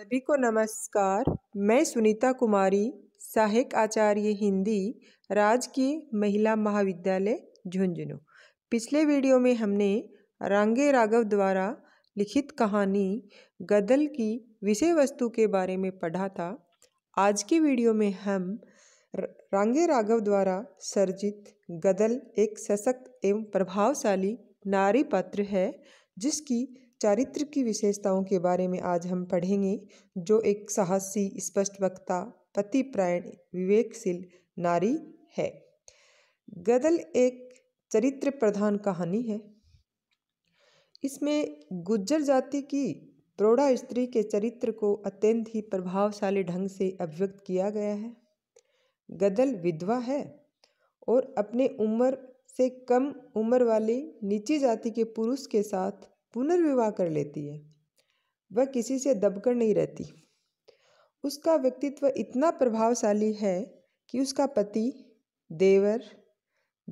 सभी को नमस्कार मैं सुनीता कुमारी सहायक आचार्य हिंदी राजकीय महिला महाविद्यालय झुंझुनू पिछले वीडियो में हमने रंगे राघव द्वारा लिखित कहानी गदल की विषय वस्तु के बारे में पढ़ा था आज के वीडियो में हम रंगे राघव द्वारा सर्जित गदल एक सशक्त एवं प्रभावशाली नारी पात्र है जिसकी चारित्र की विशेषताओं के बारे में आज हम पढ़ेंगे जो एक साहसी स्पष्ट वक्ता पतिप्रायण विवेकशील नारी है गदल एक चरित्र प्रधान कहानी है इसमें गुज्जर जाति की प्रौढ़ा स्त्री के चरित्र को अत्यंत ही प्रभावशाली ढंग से अभिव्यक्त किया गया है गदल विधवा है और अपने उम्र से कम उम्र वाले नीची जाति के पुरुष के साथ पुनर्विवाह कर लेती है वह किसी से दबकर नहीं रहती उसका व्यक्तित्व इतना प्रभावशाली है कि उसका पति देवर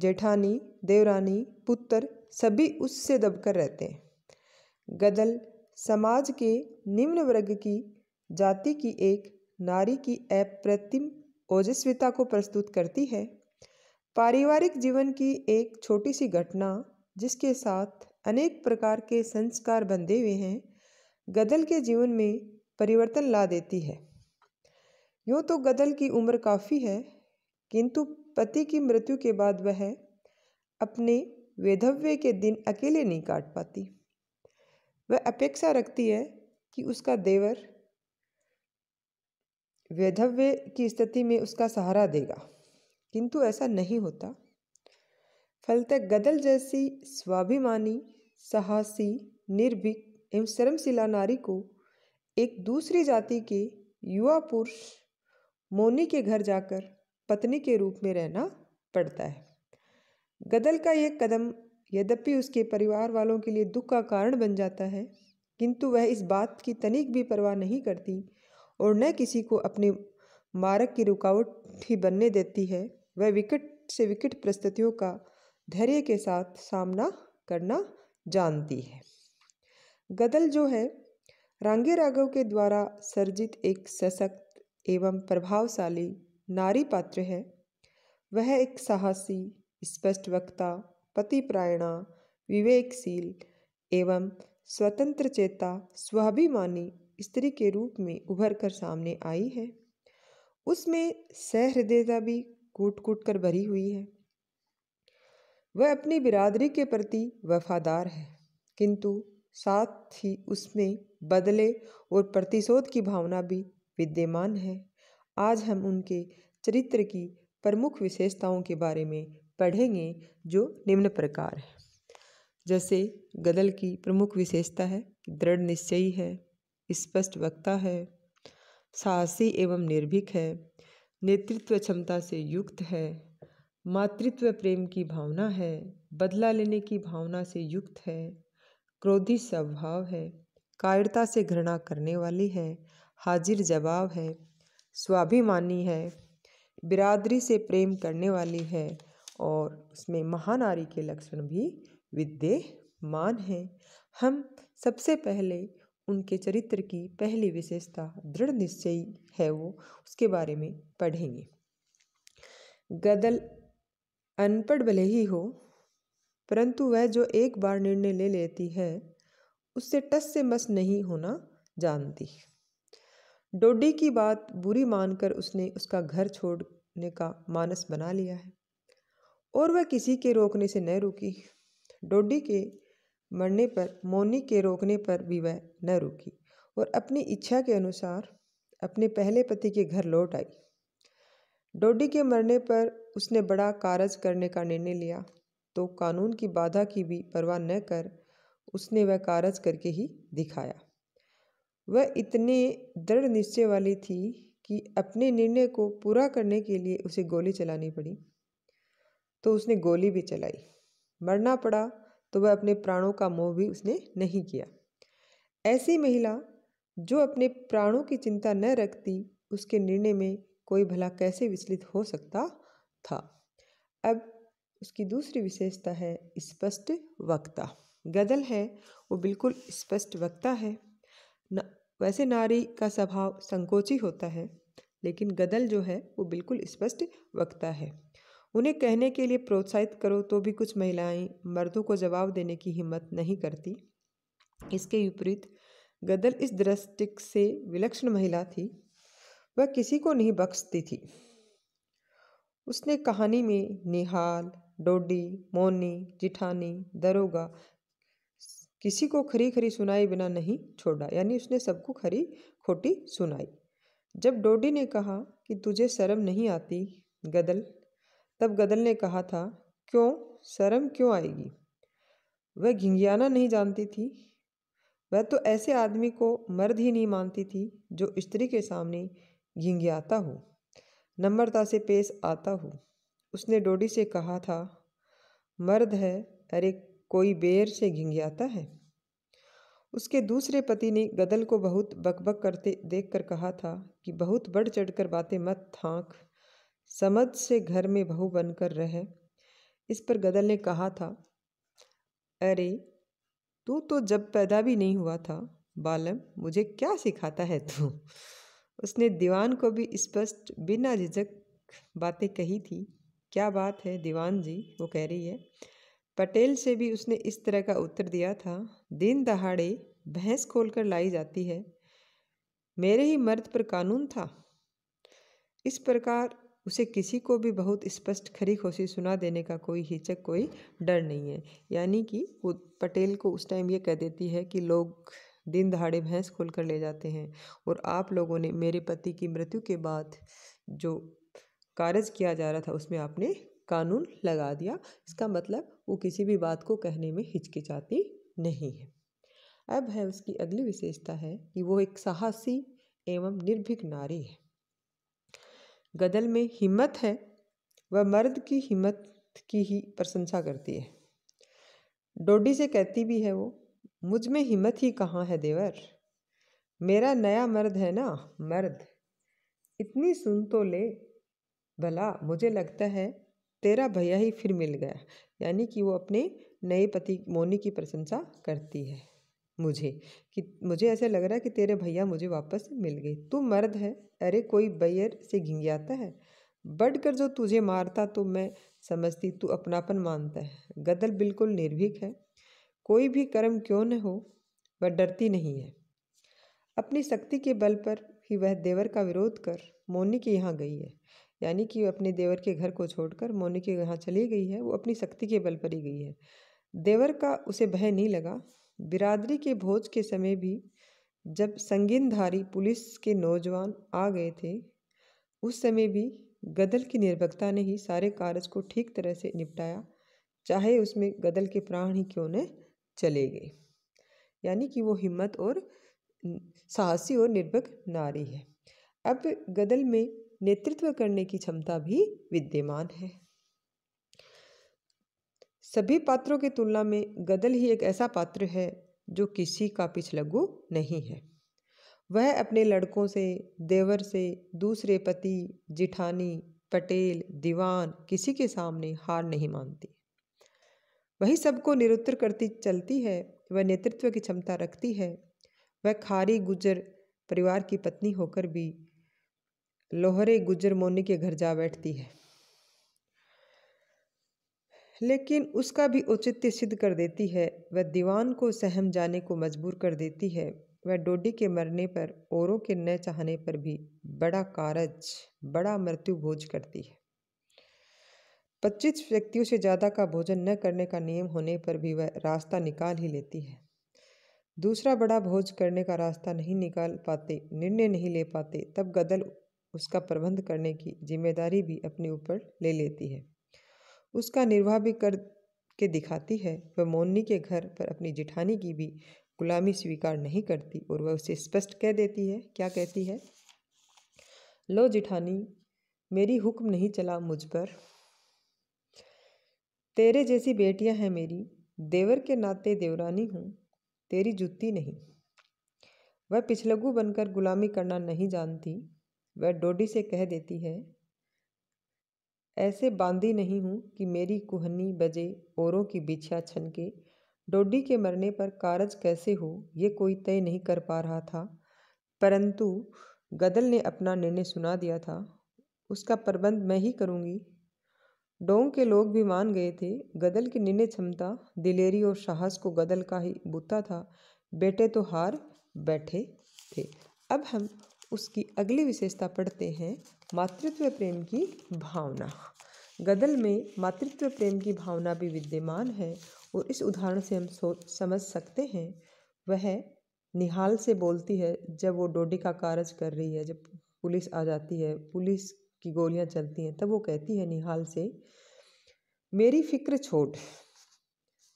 जेठानी देवरानी पुत्र सभी उससे दबकर रहते हैं गदल समाज के निम्न वर्ग की जाति की एक नारी की अप्रतिम ओजस्विता को प्रस्तुत करती है पारिवारिक जीवन की एक छोटी सी घटना जिसके साथ अनेक प्रकार के संस्कार बंधे हुए हैं गदल के जीवन में परिवर्तन ला देती है यूँ तो गदल की उम्र काफ़ी है किंतु पति की मृत्यु के बाद वह अपने वेधव्य के दिन अकेले नहीं काट पाती वह अपेक्षा रखती है कि उसका देवर वेधव्य की स्थिति में उसका सहारा देगा किंतु ऐसा नहीं होता फलतः गदल जैसी स्वाभिमानी साहसी निर्भीक एवं शर्मशिला नारी को एक दूसरी जाति के युवा पुरुष मोनी के घर जाकर पत्नी के रूप में रहना पड़ता है गदल का यह कदम यद्यपि उसके परिवार वालों के लिए दुख का कारण बन जाता है किंतु वह इस बात की तनिक भी परवाह नहीं करती और न किसी को अपने मारक की रुकावट ही बनने देती है वह विकट से विकट परिस्थितियों का धैर्य के साथ सामना करना जानती है गदल जो है रांगे राघव के द्वारा सर्जित एक सशक्त एवं प्रभावशाली नारी पात्र है वह एक साहसी स्पष्ट वक्ता पतिप्रायणा विवेकशील एवं स्वतंत्र चेता स्वाभिमानी स्त्री के रूप में उभर कर सामने आई है उसमें सहृदयता भी कूट कूट कर भरी हुई है वह अपनी बिरादरी के प्रति वफादार है किंतु साथ ही उसमें बदले और प्रतिशोध की भावना भी विद्यमान है आज हम उनके चरित्र की प्रमुख विशेषताओं के बारे में पढ़ेंगे जो निम्न प्रकार है जैसे गदल की प्रमुख विशेषता है कि दृढ़ निश्चयी है स्पष्ट वक्ता है साहसी एवं निर्भीक है नेतृत्व क्षमता से युक्त है मातृत्व प्रेम की भावना है बदला लेने की भावना से युक्त है क्रोधी स्वभाव है कायरता से घृणा करने वाली है हाजिर जवाब है स्वाभिमानी है बिरादरी से प्रेम करने वाली है और उसमें महानारी के लक्षण भी विद्यमान हैं हम सबसे पहले उनके चरित्र की पहली विशेषता दृढ़ निश्चयी है वो उसके बारे में पढ़ेंगे गदल अनपढ़ भले ही हो परंतु वह जो एक बार निर्णय ले लेती है उससे टस से मस नहीं होना जानती डोडी की बात बुरी मानकर उसने उसका घर छोड़ने का मानस बना लिया है और वह किसी के रोकने से न रुकी डोडी के मरने पर मोनी के रोकने पर भी वह न रुकी और अपनी इच्छा के अनुसार अपने पहले पति के घर लौट आई डोडी के मरने पर उसने बड़ा कारज करने का निर्णय लिया तो कानून की बाधा की भी परवाह न कर उसने वह कारज करके ही दिखाया वह इतने दृढ़ निश्चय वाली थी कि अपने निर्णय को पूरा करने के लिए उसे गोली चलानी पड़ी तो उसने गोली भी चलाई मरना पड़ा तो वह अपने प्राणों का मोह भी उसने नहीं किया ऐसी महिला जो अपने प्राणों की चिंता न रखती उसके निर्णय में कोई भला कैसे विचलित हो सकता था अब उसकी दूसरी विशेषता है स्पष्ट वक्ता गदल है वो बिल्कुल स्पष्ट वक्ता है न वैसे नारी का स्वभाव संकोची होता है लेकिन गदल जो है वो बिल्कुल स्पष्ट वक्ता है उन्हें कहने के लिए प्रोत्साहित करो तो भी कुछ महिलाएं मर्दों को जवाब देने की हिम्मत नहीं करती इसके विपरीत गदल इस दृष्टिक से विलक्षण महिला थी वह किसी को नहीं बख्शती थी उसने कहानी में निहाल डोडी मोनी जिठानी दरोगा किसी को खरी खरी सुनाई बिना नहीं छोड़ा यानी उसने सबको खरी खोटी सुनाई जब डोडी ने कहा कि तुझे शर्म नहीं आती गदल तब गदल ने कहा था क्यों शर्म क्यों आएगी वह घिंगियाना नहीं जानती थी वह तो ऐसे आदमी को मर्द ही नहीं मानती थी जो स्त्री के सामने आता हूँ नम्रता से पेश आता हूँ उसने डोडी से कहा था मर्द है अरे कोई बेर से आता है उसके दूसरे पति ने गदल को बहुत बकबक करते देखकर कहा था कि बहुत बढ़ चढ़कर बातें मत थांक समझ से घर में बहू बनकर रह इस पर गदल ने कहा था अरे तू तो जब पैदा भी नहीं हुआ था बालम मुझे क्या सिखाता है तू उसने दीवान को भी स्पष्ट बिना झिझक बातें कही थी क्या बात है दीवान जी वो कह रही है पटेल से भी उसने इस तरह का उत्तर दिया था दिन दहाड़े भैंस खोल कर लाई जाती है मेरे ही मर्द पर कानून था इस प्रकार उसे किसी को भी बहुत स्पष्ट खरी खोसी सुना देने का कोई हिचक कोई डर नहीं है यानी कि वो पटेल को उस टाइम ये कह देती है कि लोग दिन दहाड़े भैंस खोल कर ले जाते हैं और आप लोगों ने मेरे पति की मृत्यु के बाद जो कार्य किया जा रहा था उसमें आपने कानून लगा दिया इसका मतलब वो किसी भी बात को कहने में हिचकिचाती नहीं है अब है उसकी अगली विशेषता है कि वो एक साहसी एवं निर्भीक नारी है गदल में हिम्मत है वह मर्द की हिम्मत की ही प्रशंसा करती है डोडी से कहती भी है वो मुझ में हिम्मत ही कहाँ है देवर मेरा नया मर्द है ना मर्द इतनी सुन तो ले भला मुझे लगता है तेरा भैया ही फिर मिल गया यानी कि वो अपने नए पति मोनी की प्रशंसा करती है मुझे कि मुझे ऐसा लग रहा है कि तेरे भैया मुझे वापस मिल गए तू मर्द है अरे कोई बैयर से घिंगियाता है बढ़ कर जो तुझे मारता तो मैं समझती तू अपनापन मानता है गदल बिल्कुल निर्भीक है कोई भी कर्म क्यों न हो वह डरती नहीं है अपनी शक्ति के बल पर ही वह देवर का विरोध कर मोनी के यहाँ गई है यानी कि वह अपने देवर के घर को छोड़कर मोनी के यहाँ चली गई है वो अपनी शक्ति के बल पर ही गई है देवर का उसे भय नहीं लगा बिरादरी के भोज के समय भी जब संगीनधारी पुलिस के नौजवान आ गए थे उस समय भी गदल की निर्भकता ने ही सारे कार्य को ठीक तरह से निपटाया चाहे उसमें गदल के प्राण ही क्यों न चले गए यानी कि वो हिम्मत और साहसी और निर्भक नारी है अब गदल में नेतृत्व करने की क्षमता भी विद्यमान है सभी पात्रों की तुलना में गदल ही एक ऐसा पात्र है जो किसी का पिछलगु नहीं है वह अपने लड़कों से देवर से दूसरे पति जिठानी पटेल दीवान किसी के सामने हार नहीं मानती वही सबको निरुत्तर करती चलती है वह नेतृत्व की क्षमता रखती है वह खारी गुजर परिवार की पत्नी होकर भी लोहरे गुजर मोनी के घर जा बैठती है लेकिन उसका भी औचित्य सिद्ध कर देती है वह दीवान को सहम जाने को मजबूर कर देती है वह डोडी के मरने पर औरों के न चाहने पर भी बड़ा कारज बड़ा मृत्यु भोज करती है पच्चीस व्यक्तियों से ज़्यादा का भोजन न करने का नियम होने पर भी वह रास्ता निकाल ही लेती है दूसरा बड़ा भोज करने का रास्ता नहीं निकाल पाते निर्णय नहीं ले पाते तब गदल उसका प्रबंध करने की जिम्मेदारी भी अपने ऊपर ले लेती है उसका निर्वाह भी कर के दिखाती है वह मोन्नी के घर पर अपनी जिठानी की भी गुलामी स्वीकार नहीं करती और वह उसे स्पष्ट कह देती है क्या कहती है लो जिठानी मेरी हुक्म नहीं चला मुझ पर तेरे जैसी बेटियां हैं मेरी देवर के नाते देवरानी हूँ तेरी जुत्ती नहीं वह पिछलगू बनकर गुलामी करना नहीं जानती वह डोडी से कह देती है ऐसे बांधी नहीं हूँ कि मेरी कुहनी बजे औरों की बिछिया छनके डोडी के मरने पर कारज कैसे हो ये कोई तय नहीं कर पा रहा था परंतु गदल ने अपना निर्णय सुना दिया था उसका प्रबंध मैं ही करूँगी डोंग के लोग भी मान गए थे गदल की निन्ने क्षमता दिलेरी और साहस को गदल का ही बुता था बेटे तो हार बैठे थे अब हम उसकी अगली विशेषता पढ़ते हैं मातृत्व प्रेम की भावना गदल में मातृत्व प्रेम की भावना भी विद्यमान है और इस उदाहरण से हम सोच समझ सकते हैं वह निहाल से बोलती है जब वो डोडी का कार्य कर रही है जब पुलिस आ जाती है पुलिस की गोलियां चलती हैं तब वो कहती है निहाल से मेरी फिक्र छोड़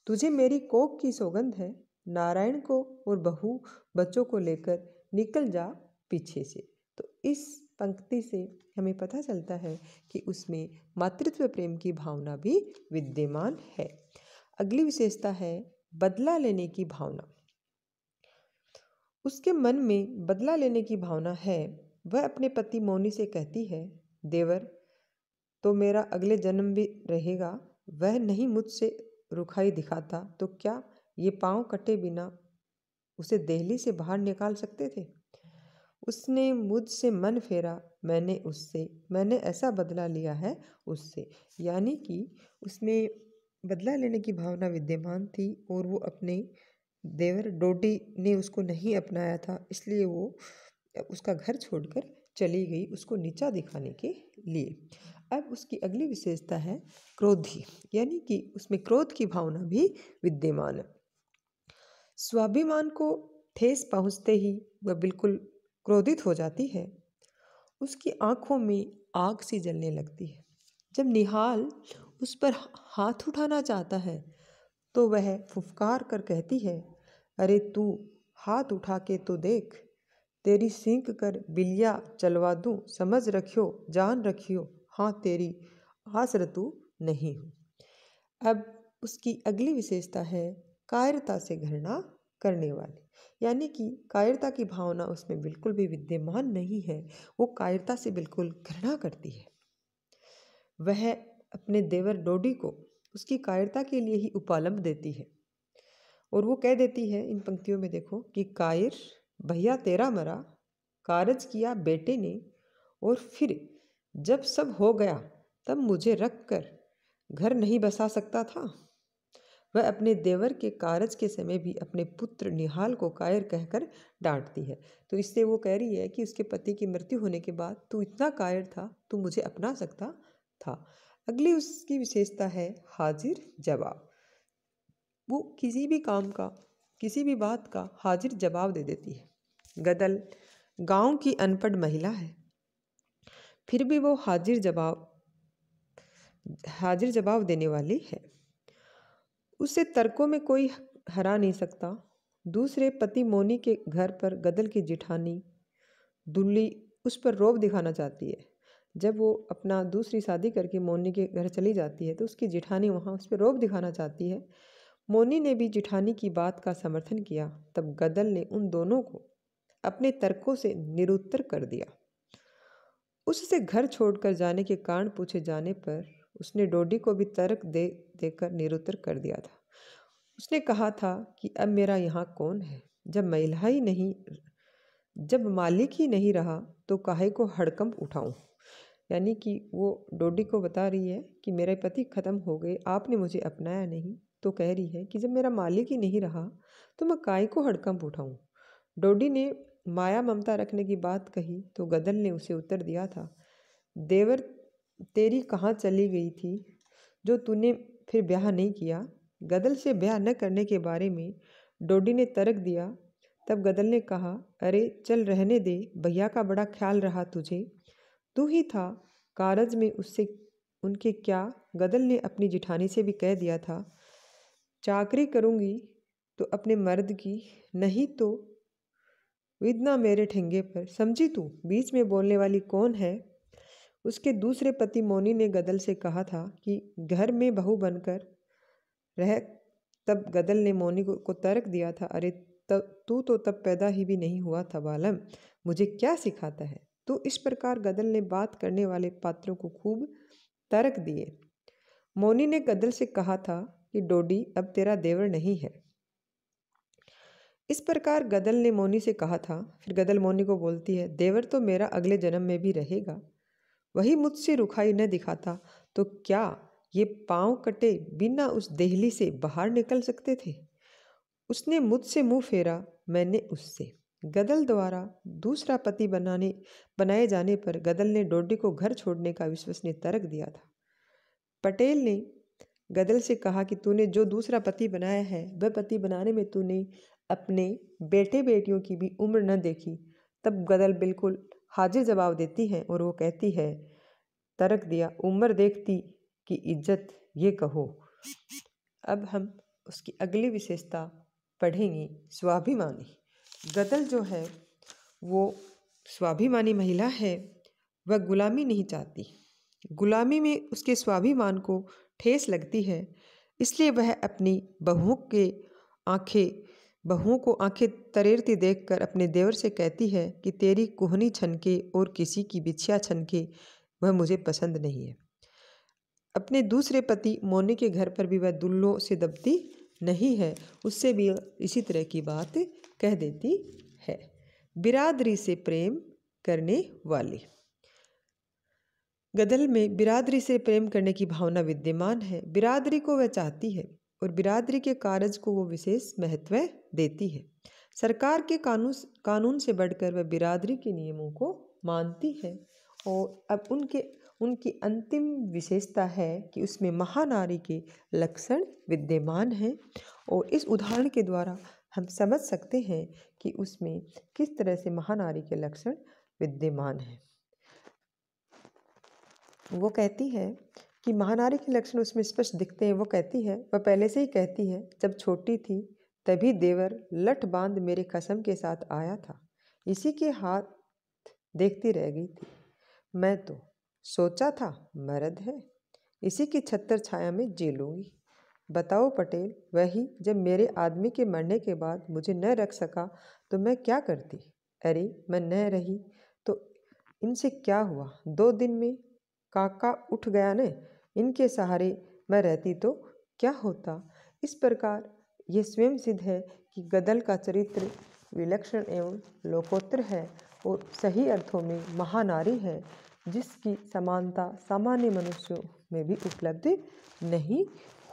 तुझे मेरी कोक की सौगंध है नारायण को और बहू बच्चों को लेकर निकल जा पीछे से तो इस पंक्ति से हमें पता चलता है कि उसमें मातृत्व प्रेम की भावना भी विद्यमान है अगली विशेषता है बदला लेने की भावना उसके मन में बदला लेने की भावना है वह अपने पति मौनी से कहती है देवर तो मेरा अगले जन्म भी रहेगा वह नहीं मुझसे रुखाई दिखाता तो क्या ये पाँव कटे बिना उसे दहली से बाहर निकाल सकते थे उसने मुझसे मन फेरा मैंने उससे मैंने ऐसा बदला लिया है उससे यानी कि उसमें बदला लेने की भावना विद्यमान थी और वो अपने देवर डोडी ने उसको नहीं अपनाया था इसलिए वो उसका घर छोड़कर चली गई उसको नीचा दिखाने के लिए अब उसकी अगली विशेषता है क्रोधी यानी कि उसमें क्रोध की भावना भी विद्यमान है स्वाभिमान को ठेस पहुँचते ही वह बिल्कुल क्रोधित हो जाती है उसकी आंखों में आग सी जलने लगती है जब निहाल उस पर हाथ उठाना चाहता है तो वह फुफकार कर कहती है अरे तू हाथ उठा के तो देख तेरी सींक कर बिलिया चलवा दूँ समझ रखियो जान रखियो हाँ तेरी आस रतु नहीं हूँ अब उसकी अगली विशेषता है कायरता से घृणा करने वाली यानी कि कायरता की भावना उसमें बिल्कुल भी विद्यमान नहीं है वो कायरता से बिल्कुल घृणा करती है वह अपने देवर डोडी को उसकी कायरता के लिए ही उपालंब देती है और वो कह देती है इन पंक्तियों में देखो कि कायर भैया तेरा मरा कारज किया बेटे ने और फिर जब सब हो गया तब मुझे रख कर घर नहीं बसा सकता था वह अपने देवर के कारज के समय भी अपने पुत्र निहाल को कायर कहकर डांटती है तो इससे वो कह रही है कि उसके पति की मृत्यु होने के बाद तू इतना कायर था तू मुझे अपना सकता था अगली उसकी विशेषता है हाजिर जवाब वो किसी भी काम का किसी भी बात का हाजिर जवाब दे देती है गदल गांव की अनपढ़ महिला है फिर भी वो हाजिर जवाब हाजिर जवाब देने वाली है उससे तर्कों में कोई हरा नहीं सकता दूसरे पति मोनी के घर पर गदल की जिठानी दुल्ली उस पर रोब दिखाना चाहती है जब वो अपना दूसरी शादी करके मोनी के घर चली जाती है तो उसकी जिठानी वहाँ उस पर रोब दिखाना चाहती है मोनी ने भी जिठानी की बात का समर्थन किया तब गदल ने उन दोनों को अपने तर्कों से निरुत्तर कर दिया उससे घर छोड़कर जाने के कारण पूछे जाने पर उसने डोडी को भी तर्क दे देकर निरुत्तर कर दिया था उसने कहा था कि अब मेरा यहाँ कौन है जब महिला ही नहीं जब मालिक ही नहीं रहा तो काहे को हड़कंप उठाऊं यानी कि वो डोडी को बता रही है कि मेरे पति ख़त्म हो गए आपने मुझे अपनाया नहीं तो कह रही है कि जब मेरा मालिक ही नहीं रहा तो मैं काय को हड़कंप उठाऊं डोडी ने माया ममता रखने की बात कही तो गदल ने उसे उत्तर दिया था देवर तेरी कहाँ चली गई थी जो तूने फिर ब्याह नहीं किया गदल से ब्याह न करने के बारे में डोडी ने तर्क दिया तब गदल ने कहा अरे चल रहने दे भैया का बड़ा ख्याल रहा तुझे तू ही था कारज में उससे उनके क्या गदल ने अपनी जिठानी से भी कह दिया था चाकरी करूँगी तो अपने मर्द की नहीं तो विदना मेरे ठेंगे पर समझी तू बीच में बोलने वाली कौन है उसके दूसरे पति मोनी ने गदल से कहा था कि घर में बहू बनकर रह तब गदल ने मोनी को, को तर्क दिया था अरे तब तू तो तब पैदा ही भी नहीं हुआ था बालम मुझे क्या सिखाता है तो इस प्रकार गदल ने बात करने वाले पात्रों को खूब तर्क दिए मोनी ने गदल से कहा था कि डोडी अब तेरा देवर नहीं है इस प्रकार गदल ने मोनी से कहा था फिर गदल मौनी को बोलती है देवर तो मेरा अगले जन्म में भी रहेगा वही मुझसे रुखाई न दिखाता तो क्या ये पांव कटे बिना उस देहली से बाहर निकल सकते थे उसने मुझसे मुंह फेरा मैंने उससे गदल द्वारा दूसरा पति बनाने बनाए जाने पर गदल ने डोडी को घर छोड़ने का विश्वसनीय तर्क दिया था पटेल ने गदल से कहा कि तूने जो दूसरा पति बनाया है वह पति बनाने में तूने अपने बेटे बेटियों की भी उम्र न देखी तब गदल बिल्कुल हाजिर जवाब देती है और वो कहती है तरक दिया उम्र देखती कि इज्जत ये कहो अब हम उसकी अगली विशेषता पढ़ेंगे स्वाभिमानी गदल जो है वो स्वाभिमानी महिला है वह गुलामी नहीं चाहती गुलामी में उसके स्वाभिमान को ठेस लगती है इसलिए वह अपनी बहुओं के आंखें बहुओं को आंखें तरेरती देखकर अपने देवर से कहती है कि तेरी कोहनी छनके और किसी की बिछिया छनके वह मुझे पसंद नहीं है अपने दूसरे पति मोनी के घर पर भी वह दुल्लों से दबती नहीं है उससे भी इसी तरह की बात कह देती है बिरादरी से प्रेम करने वाली गदल में बिरादरी से प्रेम करने की भावना विद्यमान है बिरादरी को वह चाहती है और बिरादरी के कार्य को वो विशेष महत्व देती है सरकार के कानून कानून से बढ़कर वह बिरादरी के नियमों को मानती है और अब उनके उनकी अंतिम विशेषता है कि उसमें महानारी के लक्षण विद्यमान हैं और इस उदाहरण के द्वारा हम समझ सकते हैं कि उसमें किस तरह से महानारी के लक्षण विद्यमान हैं वो कहती है कि महानारी के लक्षण उसमें स्पष्ट दिखते हैं वो कहती है वह पहले से ही कहती है जब छोटी थी तभी देवर लठ बांध मेरे कसम के साथ आया था इसी के हाथ देखती रह गई थी मैं तो सोचा था मर्द है इसी की छत्तर छाया में जी लूँगी बताओ पटेल वही जब मेरे आदमी के मरने के बाद मुझे न रख सका तो मैं क्या करती अरे मैं न रही तो इनसे क्या हुआ दो दिन में काका उठ गया न इनके सहारे मैं रहती तो क्या होता इस प्रकार यह स्वयं सिद्ध है कि गदल का चरित्र विलक्षण एवं लोकोत्तर है और सही अर्थों में महानारी है जिसकी समानता सामान्य मनुष्यों में भी उपलब्ध नहीं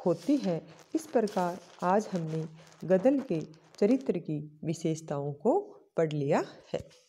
होती है इस प्रकार आज हमने गदल के चरित्र की विशेषताओं को पढ़ लिया है